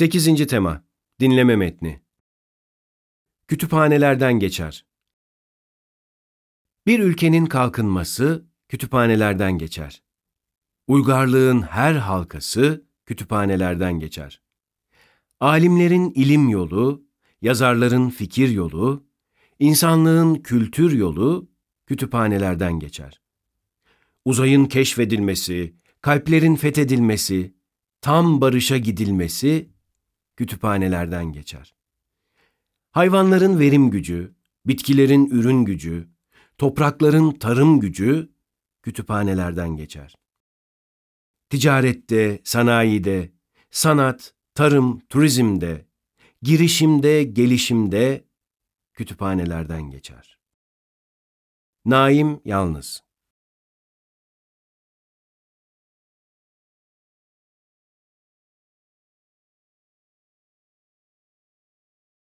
8. tema Dinleme metni Kütüphanelerden geçer. Bir ülkenin kalkınması kütüphanelerden geçer. Uygarlığın her halkası kütüphanelerden geçer. Alimlerin ilim yolu, yazarların fikir yolu, insanlığın kültür yolu kütüphanelerden geçer. Uzayın keşfedilmesi, kalplerin fethedilmesi, tam barışa gidilmesi kütüphanelerden geçer. Hayvanların verim gücü, bitkilerin ürün gücü, toprakların tarım gücü kütüphanelerden geçer. Ticarette, sanayide, sanat, tarım, turizmde, girişimde, gelişimde kütüphanelerden geçer. Naim yalnız.